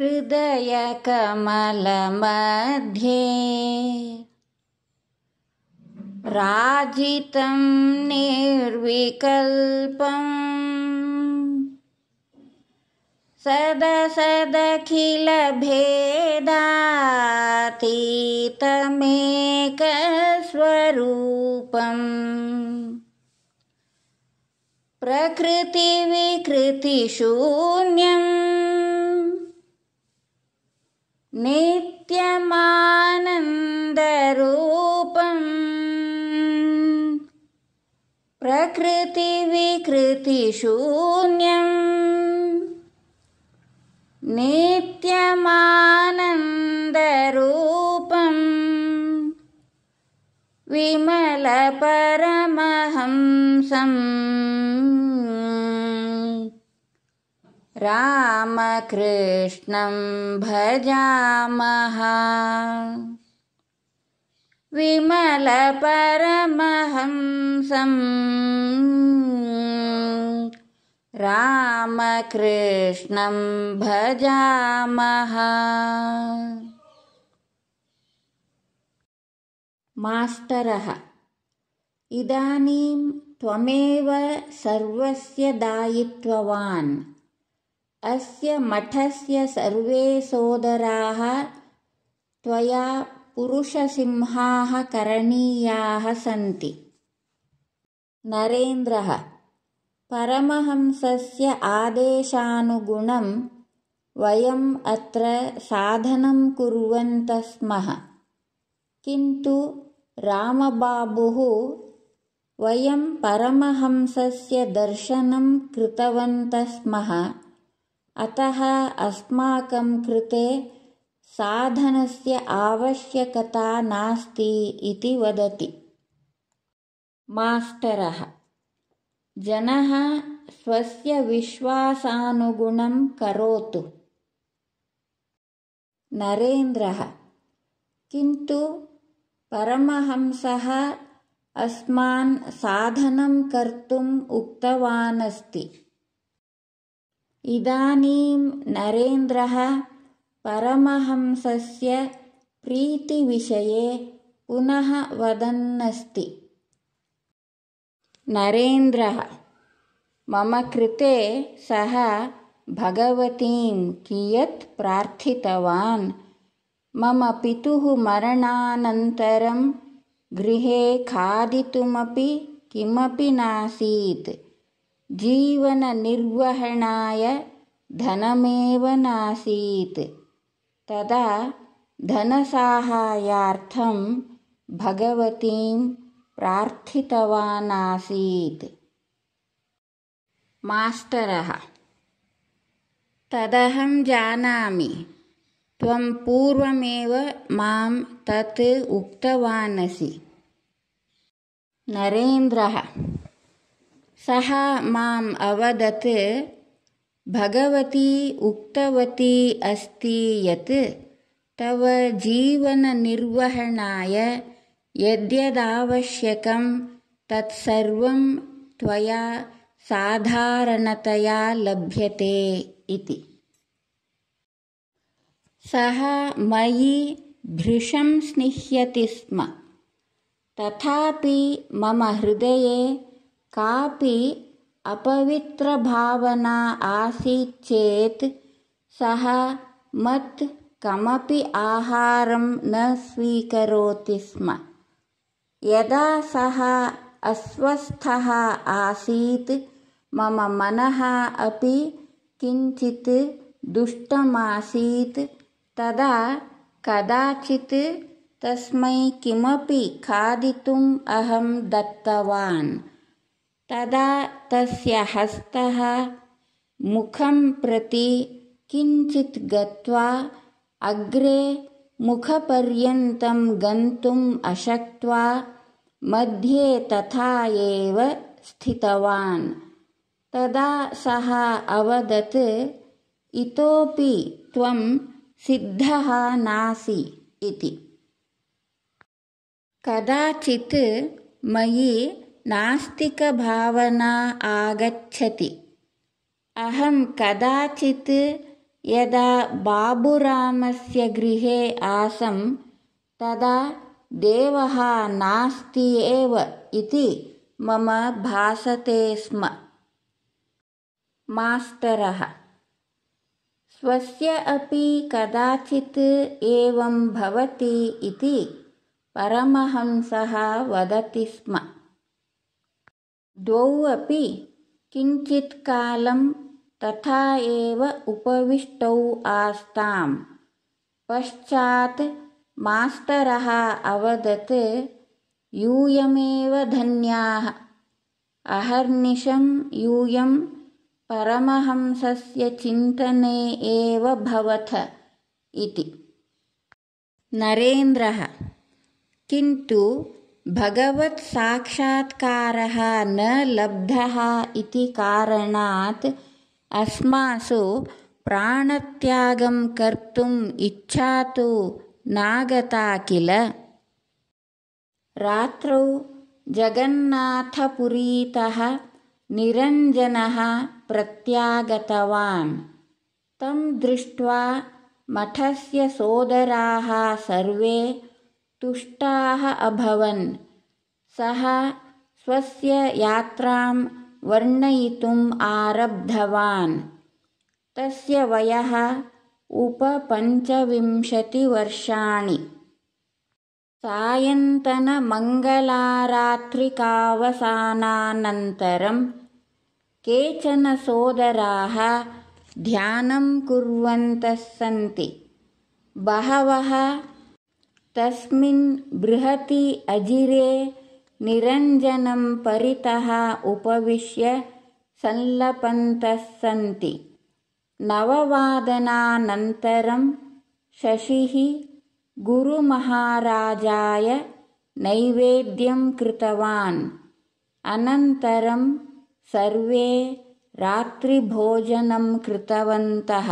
हृदयकमलमध्ये राजितं निर्विकल्पम् सदखिलभेदातीतमेकस्वरूपम् प्रकृतिविकृतिशून्यम् नित्यमानन्दरूपम् प्रकृतिविकृतिशून्यम् नित्यमानन्दरूपम् विमलपरमहंसम् रामकृष्णं भजामः विमलपरमहंसं रामकृष्णं भजामः मास्टरः इदानीं त्वमेव सर्वस्य दायित्ववान् अस्य मठस्य सर्वे सोदराः त्वया पुरुषसिंहाः करणीयाः सन्ति नरेन्द्रः परमहंसस्य आदेशानुगुणं वयम् अत्र साधनं कुर्वन्तः स्मः किन्तु रामबाबुः वयं परमहंसस्य दर्शनं कृतवन्तः स्मः अतः अस्माकं कृते साधनस्य आवश्यकता नास्ति इति वदति मास्टरः जनः स्वस्य विश्वासानुगुणं करोतु नरेन्द्रः किन्तु परमहंसः अस्मान् साधनं कर्तुम् उक्तवान् अस्ति इदानीं नरेन्द्रः परमहंसस्य प्रीतिविषये पुनः वदन्नस्ति नरेन्द्रः मम कृते सः भगवतीं कियत् प्रार्थितवान् मम पितुः मरणानन्तरं गृहे खादितुमपि किमपि नासीत् जीवननिर्वहणाय धनमेव नासीत् तदा धनसाहायार्थं भगवतीं प्रार्थितवान् आसीत् मास्टरः तदहं जानामि त्वं पूर्वमेव मां तत् उक्तवानसि असि नरेन्द्रः सः माम् अवदत् भगवती उक्तवती अस्ति यत् तव जीवननिर्वहणाय यद्यदावश्यकं तत्सर्वं त्वया साधारणतया लभ्यते इति सः मयि भृशं स्निह्यति स्म तथापि मम हृदये कापि अपवित्रभावना आसीत् चेत् सः मत् कमपि आहारं न स्वीकरोति स्म यदा सः अस्वस्थः आसीत् मम मनः अपि किञ्चित् दुष्टमासीत् तदा कदाचित् तस्मै किमपि खादितुम् अहं दत्तवान् तदा तस्य हस्तः मुखं प्रति किञ्चित् गत्वा अग्रे मुखपर्यन्तं गन्तुम् अशक्त्वा मध्ये तथा एव स्थितवान् तदा सः अवदत् इतोपि त्वं सिद्धः नासि इति कदाचित् मयि नास्तिकभावना आगच्छति अहं कदाचित् यदा बाबुरामस्य गृहे आसम् तदा देवः नास्ति एव इति मम भासते स्म स्वस्य अपि कदाचित् एवं भवति इति परमहंसः वदति स्म द्वौ अपि किञ्चित् कालं तथा एव उपविष्टौ आस्ताम् पश्चात् मास्तरः अवदत् यूयमेव धन्याः अहर्निशं यूयं परमहंसस्य चिन्तने एव भवथ इति नरेन्द्रः किन्तु भगवत्साक्षात्कारः न लब्धः इति कारणात् अस्मासु प्राणत्यागं कर्तुम् इच्छा तु नागता किल रात्रौ जगन्नाथपुरीतः निरञ्जनः प्रत्यागतवान् तं दृष्ट्वा मठस्य सोदराः सर्वे तुष्टाः अभवन् सः स्वस्य यात्रां वर्णयितुम् आरब्धवान् तस्य वयः उपपञ्चविंशतिवर्षाणि सायन्तनमङ्गलारात्रिकावसानानन्तरं केचन सोदराः ध्यानं सन्ति बहवः तस्मिन् बृहति अजिरे निरञ्जनं परितः उपविश्य संलपन्तः सन्ति नववादनानन्तरं शशिः गुरुमहाराजाय नैवेद्यं कृतवान् अनन्तरं सर्वे रात्रिभोजनं कृतवन्तः